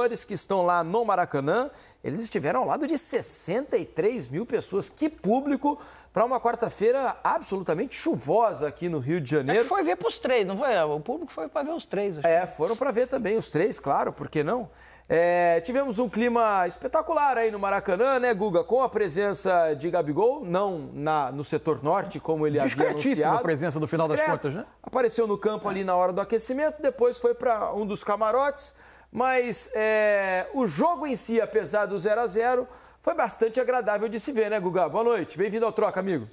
torcedores que estão lá no Maracanã, eles estiveram ao lado de 63 mil pessoas. Que público para uma quarta-feira absolutamente chuvosa aqui no Rio de é Janeiro. Acho foi ver para os três, não foi? O público foi para ver os três. É, foram para ver também os três, claro, por que não? É, tivemos um clima espetacular aí no Maracanã, né, Guga? Com a presença de Gabigol, não na, no setor norte, como ele havia anunciado. a presença no final Discreto. das contas, né? Apareceu no campo ali na hora do aquecimento, depois foi para um dos camarotes. Mas é, o jogo em si, apesar do 0 a 0 foi bastante agradável de se ver, né, Guga? Boa noite. Bem-vindo ao Troca, amigo.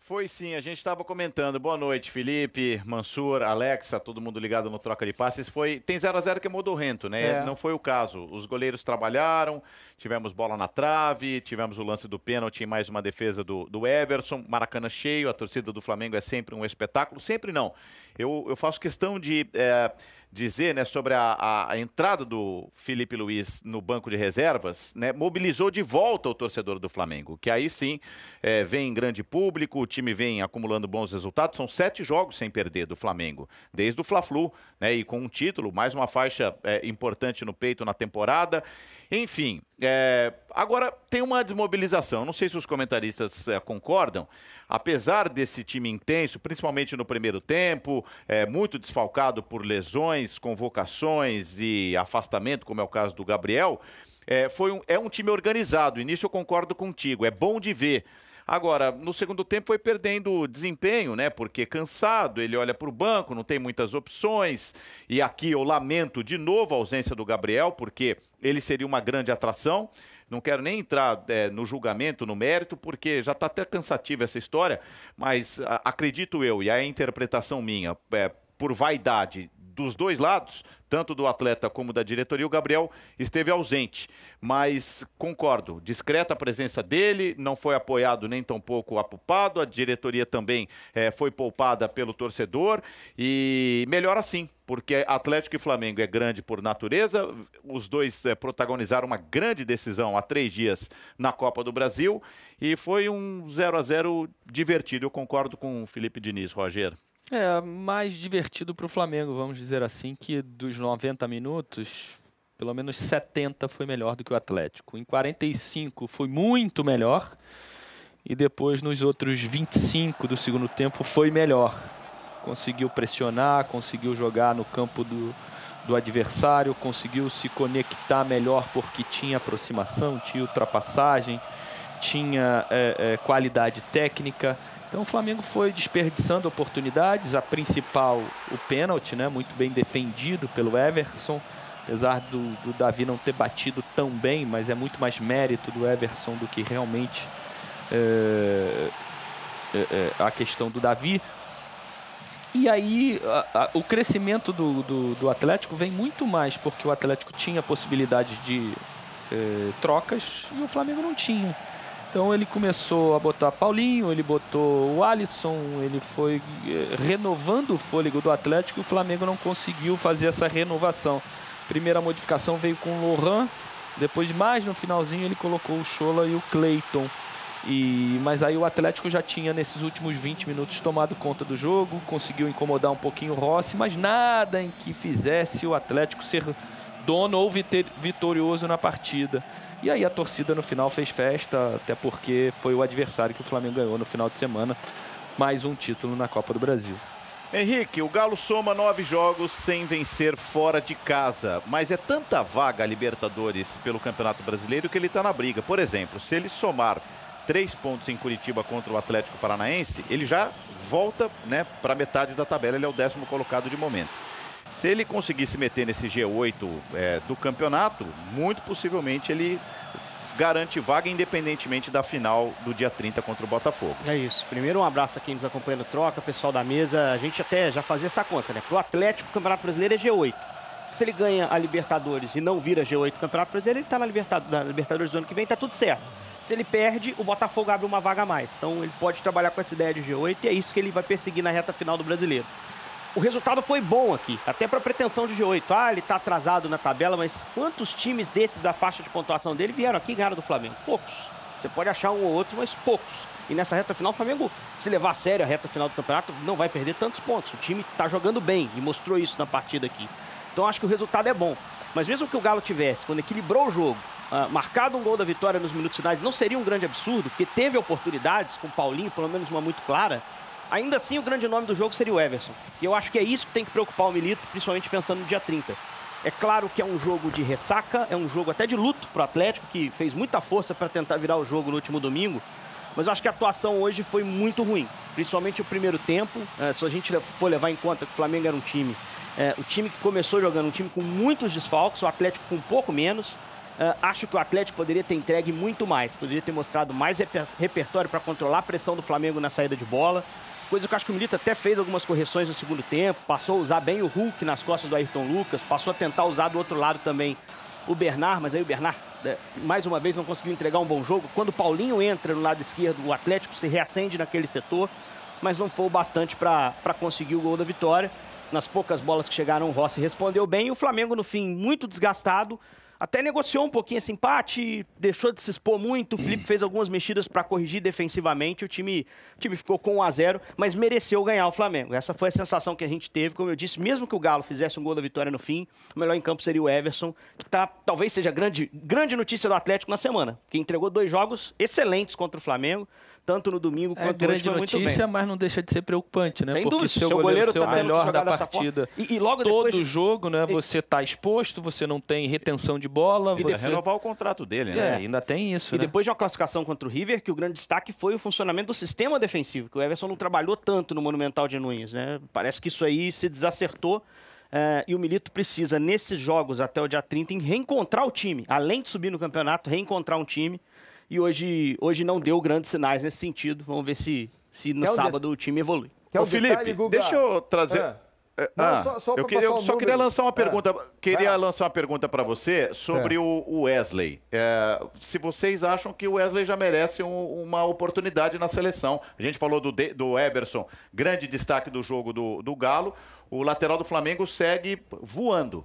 Foi sim, a gente estava comentando. Boa noite, Felipe, Mansur, Alexa, todo mundo ligado no troca de passes. Foi tem 0 a 0 que é modorrento, né? É. Não foi o caso. Os goleiros trabalharam, tivemos bola na trave, tivemos o lance do pênalti e mais uma defesa do, do Everson, Maracanã cheio, a torcida do Flamengo é sempre um espetáculo, sempre não. Eu, eu faço questão de é, dizer né, sobre a, a, a, entrada do Felipe Luiz no banco de reservas, né, mobilizou de volta o torcedor do Flamengo, que aí sim é, vem grande público, o time vem acumulando bons resultados, são sete jogos sem perder do Flamengo, desde o Fla-Flu, né, e com um título, mais uma faixa é, importante no peito na temporada, enfim, é, agora, tem uma desmobilização. Não sei se os comentaristas é, concordam. Apesar desse time intenso, principalmente no primeiro tempo, é, muito desfalcado por lesões, convocações e afastamento, como é o caso do Gabriel, é, foi um, é um time organizado. E nisso eu concordo contigo. É bom de ver. Agora, no segundo tempo foi perdendo desempenho, né? Porque cansado, ele olha para o banco, não tem muitas opções. E aqui eu lamento de novo a ausência do Gabriel, porque ele seria uma grande atração. Não quero nem entrar é, no julgamento, no mérito, porque já está até cansativa essa história, mas a, acredito eu, e é a interpretação minha, é, por vaidade dos dois lados, tanto do atleta como da diretoria, o Gabriel esteve ausente. Mas concordo, discreta a presença dele, não foi apoiado nem tampouco apupado, a diretoria também é, foi poupada pelo torcedor e melhor assim. Porque Atlético e Flamengo é grande por natureza, os dois é, protagonizaram uma grande decisão há três dias na Copa do Brasil e foi um 0 a 0 divertido. Eu concordo com o Felipe Diniz, Rogério. É, mais divertido para o Flamengo, vamos dizer assim, que dos 90 minutos, pelo menos 70 foi melhor do que o Atlético. Em 45 foi muito melhor e depois nos outros 25 do segundo tempo foi melhor. Conseguiu pressionar, conseguiu jogar no campo do, do adversário, conseguiu se conectar melhor porque tinha aproximação, tinha ultrapassagem, tinha é, é, qualidade técnica então o Flamengo foi desperdiçando oportunidades, a principal o pênalti, né, muito bem defendido pelo Everson, apesar do, do Davi não ter batido tão bem, mas é muito mais mérito do Everson do que realmente é, é, é a questão do Davi. E aí a, a, o crescimento do, do, do, Atlético vem muito mais porque o Atlético tinha possibilidades de é, trocas e o Flamengo não tinha. Então ele começou a botar Paulinho, ele botou o Alisson, ele foi eh, renovando o fôlego do Atlético e o Flamengo não conseguiu fazer essa renovação. Primeira modificação veio com o Lohan, depois mais no finalzinho ele colocou o Chola e o Cleiton. E, mas aí o Atlético já tinha nesses últimos 20 minutos tomado conta do jogo, conseguiu incomodar um pouquinho o Rossi, mas nada em que fizesse o Atlético ser dono ou vitorioso na partida. E aí a torcida no final fez festa, até porque foi o adversário que o Flamengo ganhou no final de semana. Mais um título na Copa do Brasil. Henrique, o Galo soma nove jogos sem vencer fora de casa, mas é tanta vaga a Libertadores pelo Campeonato Brasileiro que ele está na briga. Por exemplo, se ele somar três pontos em Curitiba contra o Atlético Paranaense, ele já volta né, para metade da tabela, ele é o décimo colocado de momento. Se ele conseguir se meter nesse G8 é, do campeonato, muito possivelmente ele garante vaga independentemente da final do dia 30 contra o Botafogo. É isso. Primeiro um abraço a quem nos acompanha no Troca, pessoal da mesa. A gente até já fazia essa conta, né? Pro Atlético, o Campeonato Brasileiro é G8. Se ele ganha a Libertadores e não vira G8 Campeonato Brasileiro, ele está na, na Libertadores do ano que vem, tá tudo certo. Se ele perde, o Botafogo abre uma vaga a mais. Então ele pode trabalhar com essa ideia de G8 e é isso que ele vai perseguir na reta final do Brasileiro o resultado foi bom aqui, até para a pretensão de G8. Ah, ele está atrasado na tabela, mas quantos times desses da faixa de pontuação dele vieram aqui e ganharam do Flamengo? Poucos. Você pode achar um ou outro, mas poucos. E nessa reta final, o Flamengo, se levar a sério a reta final do campeonato, não vai perder tantos pontos. O time está jogando bem e mostrou isso na partida aqui. Então acho que o resultado é bom. Mas mesmo que o Galo tivesse, quando equilibrou o jogo, Uh, marcado um gol da vitória nos minutos finais não seria um grande absurdo, porque teve oportunidades com o Paulinho, pelo menos uma muito clara, Ainda assim, o grande nome do jogo seria o Everson. E eu acho que é isso que tem que preocupar o Milito, principalmente pensando no dia 30. É claro que é um jogo de ressaca, é um jogo até de luto para o Atlético, que fez muita força para tentar virar o jogo no último domingo. Mas eu acho que a atuação hoje foi muito ruim, principalmente o primeiro tempo. É, se a gente for levar em conta que o Flamengo era um time, é, o time que começou jogando, um time com muitos desfalques, o Atlético com um pouco menos. É, acho que o Atlético poderia ter entregue muito mais, poderia ter mostrado mais reper repertório para controlar a pressão do Flamengo na saída de bola coisa que eu acho que o Milito até fez algumas correções no segundo tempo, passou a usar bem o Hulk nas costas do Ayrton Lucas, passou a tentar usar do outro lado também o Bernard, mas aí o Bernard, né, mais uma vez, não conseguiu entregar um bom jogo. Quando o Paulinho entra no lado esquerdo, o Atlético se reacende naquele setor, mas não foi o bastante para conseguir o gol da vitória. Nas poucas bolas que chegaram, o Rossi respondeu bem. E o Flamengo, no fim, muito desgastado, até negociou um pouquinho esse empate, deixou de se expor muito. O Felipe hum. fez algumas mexidas para corrigir defensivamente. O time, o time ficou com 1 a 0 mas mereceu ganhar o Flamengo. Essa foi a sensação que a gente teve. Como eu disse, mesmo que o Galo fizesse um gol da vitória no fim, o melhor em campo seria o Everson, que tá, talvez seja grande, grande notícia do Atlético na semana, que entregou dois jogos excelentes contra o Flamengo tanto no domingo é, quanto grande hoje foi notícia, mas não deixa de ser preocupante, né? Sem Porque dúvida, seu, seu goleiro, goleiro tá melhor da partida. E, e, logo todo depois... jogo, né? Você está exposto, você não tem retenção de de bola. E você... renovar o contrato dele, é, né? É, ainda tem isso. E né? depois de uma classificação contra o River, que o grande destaque foi o funcionamento do sistema defensivo, que o Everson não trabalhou tanto no Monumental de Nunes, né? Parece que isso aí se desacertou. Eh, e o Milito precisa, nesses jogos até o dia 30, em reencontrar o time. Além de subir no campeonato, reencontrar um time. E hoje, hoje não deu grandes sinais nesse sentido. Vamos ver se, se no sábado de... o time evolui. Quer Ô, Felipe, detalhe, deixa eu trazer. Ah. É, não, ah, só, só eu queria, só queria é. lançar uma pergunta. queria lançar uma pergunta para você sobre é. o Wesley. É, se vocês acham que o Wesley já merece um, uma oportunidade na seleção. A gente falou do, de, do Eberson, grande destaque do jogo do, do Galo. O lateral do Flamengo segue voando.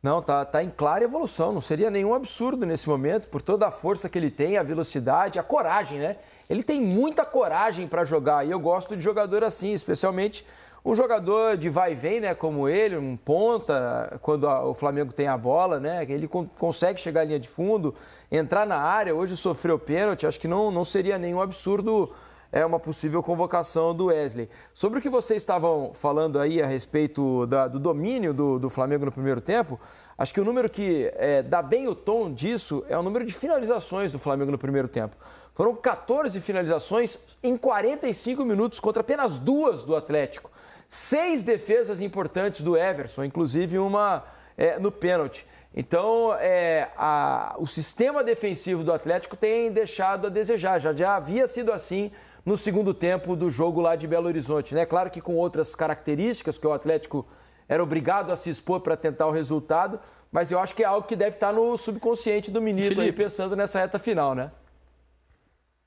Não, tá, tá em clara evolução. Não seria nenhum absurdo nesse momento, por toda a força que ele tem, a velocidade, a coragem, né? Ele tem muita coragem para jogar e eu gosto de jogador assim, especialmente um jogador de vai e vem, né, como ele, um ponta, quando a, o Flamengo tem a bola, né, ele con consegue chegar à linha de fundo, entrar na área, hoje sofreu pênalti, acho que não, não seria nenhum absurdo é uma possível convocação do Wesley. Sobre o que vocês estavam falando aí a respeito da, do domínio do, do, Flamengo no primeiro tempo, acho que o número que é, dá bem o tom disso é o número de finalizações do Flamengo no primeiro tempo. Foram 14 finalizações em 45 minutos contra apenas duas do Atlético. Seis defesas importantes do Everson, inclusive uma é, no pênalti. Então, é, a, o sistema defensivo do Atlético tem deixado a desejar. Já, já havia sido assim no segundo tempo do jogo lá de Belo Horizonte. Né? Claro que com outras características, porque o Atlético era obrigado a se expor para tentar o resultado, mas eu acho que é algo que deve estar no subconsciente do menino aí pensando nessa reta final, né?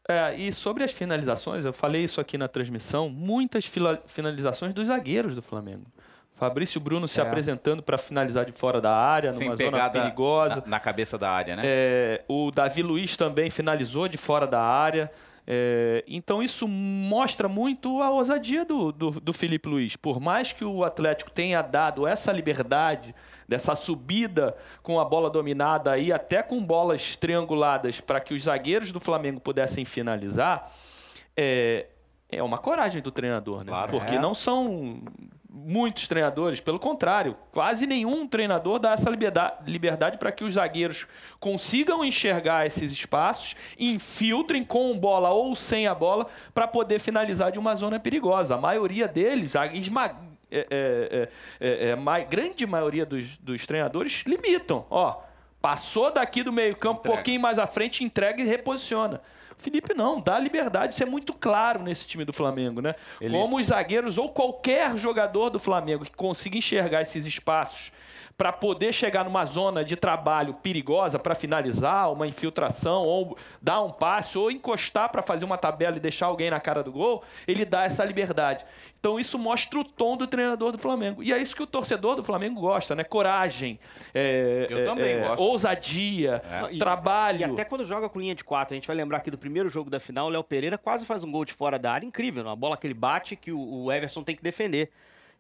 É, e sobre as finalizações, eu falei isso aqui na transmissão, muitas finalizações dos zagueiros do Flamengo. Fabrício Bruno se é. apresentando para finalizar de fora da área, Sem numa zona perigosa. Na, na, cabeça da área, né? É, o Davi Luiz também finalizou de fora da área. É, então isso mostra muito a ousadia do, do, do, Felipe Luiz. Por mais que o Atlético tenha dado essa liberdade, dessa subida com a bola dominada e até com bolas trianguladas para que os zagueiros do Flamengo pudessem finalizar, é, é uma coragem do treinador, né? Claro, Porque é. não são muitos treinadores. Pelo contrário, quase nenhum treinador dá essa liberdade para que os zagueiros consigam enxergar esses espaços, infiltrem com bola ou sem a bola para poder finalizar de uma zona perigosa. A maioria deles, a esma... é, é, é, é, é grande maioria dos, dos treinadores limitam. Ó, passou daqui do meio campo, um pouquinho mais à frente, entrega e reposiciona. Felipe não, dá liberdade, isso é muito claro nesse time do Flamengo, né? Como os zagueiros ou qualquer jogador do Flamengo que consiga enxergar esses espaços para poder chegar numa zona de trabalho perigosa para finalizar uma infiltração ou dar um passe ou encostar para fazer uma tabela e deixar alguém na cara do gol, ele dá essa liberdade. Então isso mostra o tom do treinador do Flamengo. E é isso que o torcedor do Flamengo gosta, né? Coragem, é, é, é, ousadia, é. trabalho. E, e até quando joga com linha de quatro, a gente vai lembrar aqui do primeiro jogo da final, o Léo Pereira quase faz um gol de fora da área, incrível, uma bola que ele bate que o, o Everson tem que defender.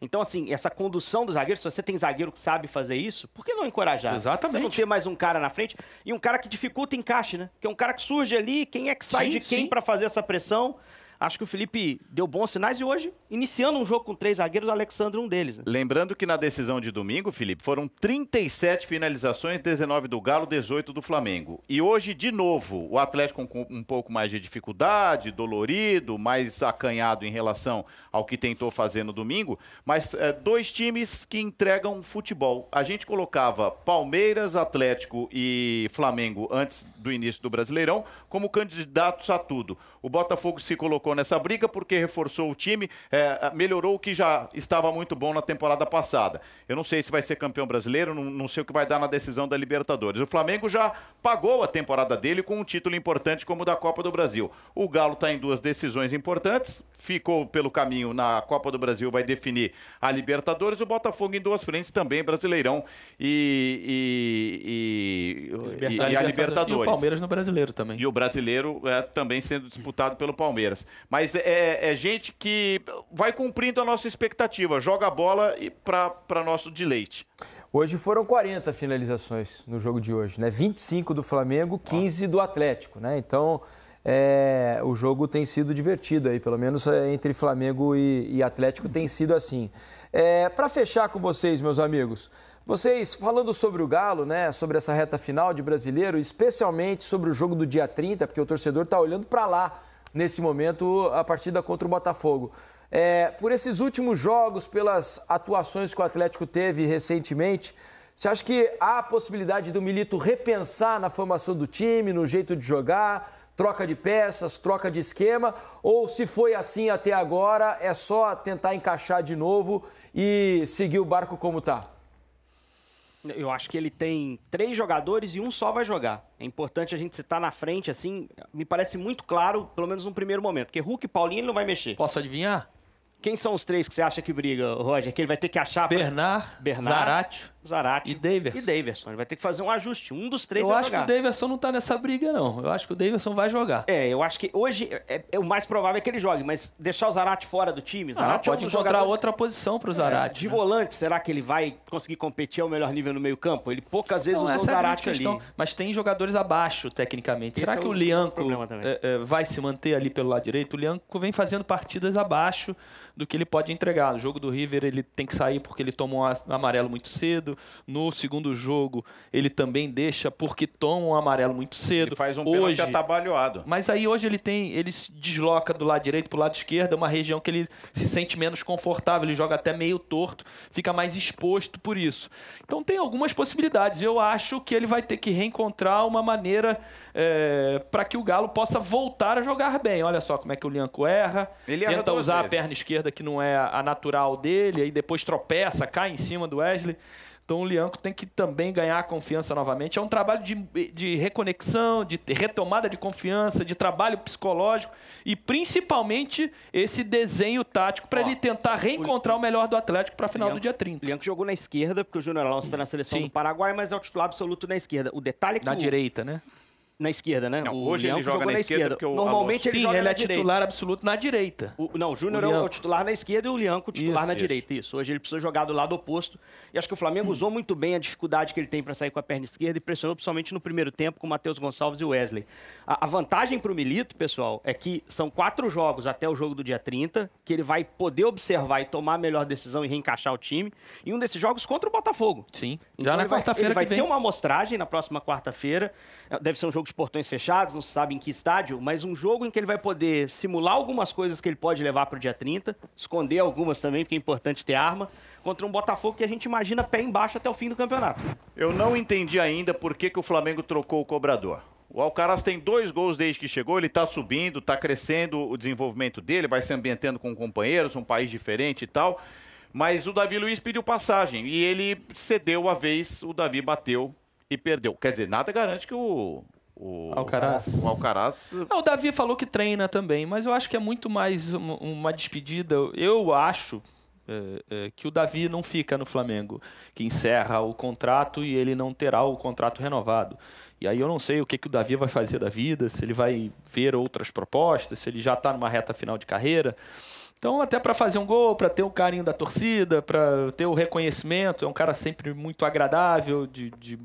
Então, assim, essa condução do zagueiro, se você tem zagueiro que sabe fazer isso, por que não encorajar? Exatamente. Você não ter mais um cara na frente e um cara que dificulta encaixe, né? Que é um cara que surge ali, quem é que sai sim, de quem para fazer essa pressão? Acho que o Felipe deu bons sinais e hoje, iniciando um jogo com três zagueiros, o Alexandre um deles. Né? Lembrando que na decisão de domingo, Felipe, foram 37 finalizações, 19 do Galo, 18 do Flamengo. E hoje, de novo, o Atlético com um pouco mais de dificuldade, dolorido, mais acanhado em relação ao que tentou fazer no domingo, mas é, dois times que entregam futebol. A gente colocava Palmeiras, Atlético e Flamengo antes do início do Brasileirão como candidatos a tudo. O Botafogo se colocou nessa briga porque reforçou o time, é, é, melhorou o que já estava muito bom na temporada passada. Eu não sei se vai ser campeão brasileiro, não, não sei o que vai dar na decisão da Libertadores. O Flamengo já pagou a temporada dele com um título importante como o da Copa do Brasil. O Galo está em duas decisões importantes, ficou pelo caminho na Copa do Brasil, vai definir a Libertadores. O Botafogo em duas frentes também, Brasileirão e, e, e, e a Libertadores. E o Palmeiras no Brasileiro também. E o Brasileiro é, também sendo disputado disputado pelo Palmeiras. Mas é, é, é gente que vai cumprindo a nossa expectativa, joga a bola e para nosso deleite. Hoje foram 40 finalizações no jogo de hoje, né? 25 do Flamengo, 15 do Atlético, né? Então é, o jogo tem sido divertido aí, pelo menos é, entre Flamengo e, e Atlético tem sido assim. É, para fechar com vocês, meus amigos, vocês, falando sobre o Galo, né, sobre essa reta final de brasileiro, especialmente sobre o jogo do dia 30, porque o torcedor está olhando para lá nesse momento a partida contra o Botafogo. É, por esses últimos jogos, pelas atuações que o Atlético teve recentemente, você acha que há a possibilidade do Milito repensar na formação do time, no jeito de jogar, troca de peças, troca de esquema? Ou se foi assim até agora, é só tentar encaixar de novo e seguir o barco como está? Eu acho que ele tem três jogadores e um só vai jogar. É importante a gente estar na frente, assim, me parece muito claro, pelo menos no primeiro momento, porque Hulk e Paulinho ele não vai mexer. Posso adivinhar? Quem são os três que você acha que briga, Roger? Que ele vai ter que achar. Bernard, pra... Bernard Zaratio Zarate e Daverson. E Daverson. Ele vai ter que fazer um ajuste. Um dos três eu vai jogar. Eu acho que o Daverson não tá nessa briga, não. Eu acho que o Daverson vai jogar. É, eu acho que hoje é, é, é o mais provável é que ele jogue, mas deixar o Zarate fora do time, ah, Zarate pode é um encontrar jogadores... outra posição pro é, Zarate. É, de né? volante, será que ele vai conseguir competir ao melhor nível no meio-campo? Ele poucas vezes não, usou o é Zarate é ali. Mas tem jogadores abaixo, tecnicamente. Esse será que o, o Lianco vai se manter ali pelo lado direito? O Lianco vem fazendo partidas abaixo do que ele pode entregar. No jogo do River, ele tem que sair porque ele tomou um amarelo muito cedo. No segundo jogo, ele também deixa porque toma um amarelo muito cedo. Ele faz um hoje, pênalti atabalhoado. Mas aí hoje ele tem, ele se desloca do lado direito para o lado esquerdo, é uma região que ele se sente menos confortável, ele joga até meio torto, fica mais exposto por isso. Então tem algumas possibilidades. Eu acho que ele vai ter que reencontrar uma maneira é, para que o Galo possa voltar a jogar bem. Olha só como é que o Lianco erra. Ele tenta erra usar vezes. a perna esquerda que não é a natural dele, aí depois tropeça, cai em cima do Wesley. Então o Lianco tem que também ganhar a confiança novamente. É um trabalho de, de reconexão, de retomada de confiança, de trabalho psicológico e principalmente esse desenho tático para ele tentar reencontrar o, o melhor do Atlético para a final Lianco, do dia 30. O Lianco jogou na esquerda, porque o Júnior Alonso está na seleção Sim. do Paraguai, mas é o titular absoluto na esquerda. O detalhe é que. Na o... direita, né? na esquerda, né? Não, o hoje ele joga na, na esquerda. esquerda. O Normalmente Alonso... ele Sim, joga ele na é direita. titular absoluto na direita. O, não, o Júnior é o titular na esquerda e o Lianco é titular isso, na isso. direita. Isso. Hoje ele precisou jogar do lado oposto. E acho que o Flamengo usou muito bem a dificuldade que ele tem para sair com a perna esquerda e pressionou principalmente no primeiro tempo com o Matheus Gonçalves e o Wesley. A, a vantagem para o Milito, pessoal, é que são quatro jogos até o jogo do dia 30, que ele vai poder observar e tomar a melhor decisão e reencaixar o time. E um desses jogos contra o Botafogo. Sim. Já então na quarta-feira. Ele vai, quarta ele vai ter uma amostragem na próxima quarta-feira. É, deve ser um jogo jogo de portões fechados, não se sabe em que estádio, mas um jogo em que ele vai poder simular algumas coisas que ele pode levar para o dia 30, esconder algumas também, porque é importante ter arma, contra um Botafogo que a gente imagina pé embaixo até o fim do campeonato. Eu não entendi ainda por que, que o Flamengo trocou o cobrador. O Alcaraz tem dois gols desde que chegou, ele está subindo, está crescendo o desenvolvimento dele, vai se ambientando com companheiros, um país diferente e tal. Mas o Davi Luiz pediu passagem e ele cedeu a vez, o Davi bateu e perdeu. Quer dizer, nada garante que o o Alcaraz. O Alcaraz. o Davi falou que treina também, mas eu acho que é muito mais uma, uma despedida. Eu acho é, é, que o Davi não fica no Flamengo, que encerra o contrato e ele não terá o contrato renovado. E aí eu não sei o que, que o Davi vai fazer da vida, se ele vai ver outras propostas, se ele já está numa reta final de carreira. Então, até para fazer um gol, para ter o carinho da torcida, para ter o reconhecimento, é um cara sempre muito agradável, de, de,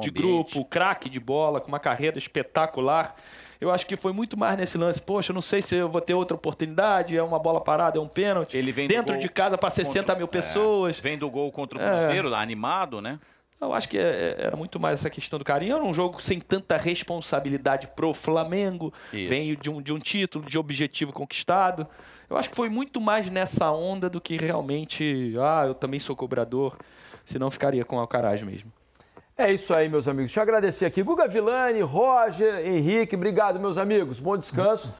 de grupo, craque de bola, com uma carreira espetacular. Eu acho que foi muito mais nesse lance. Poxa, não sei se eu vou ter outra oportunidade, é uma bola parada, é um pênalti. Ele vem dentro de casa para 60 contra, mil é. pessoas. É, vem do gol contra o é. Cruzeiro, é. animado, né? Eu acho que é, era muito mais essa questão do carinho. Era um jogo sem tanta responsabilidade pro Flamengo. Isso. Vem de um, de um título, de objetivo conquistado. Eu acho que foi muito mais nessa onda do que realmente, ah, eu também sou cobrador, senão ficaria com o Alcaraz mesmo. É isso aí, meus amigos. Te agradecer aqui. Guga Vilani, Roger, Henrique, obrigado, meus amigos. Bom descanso.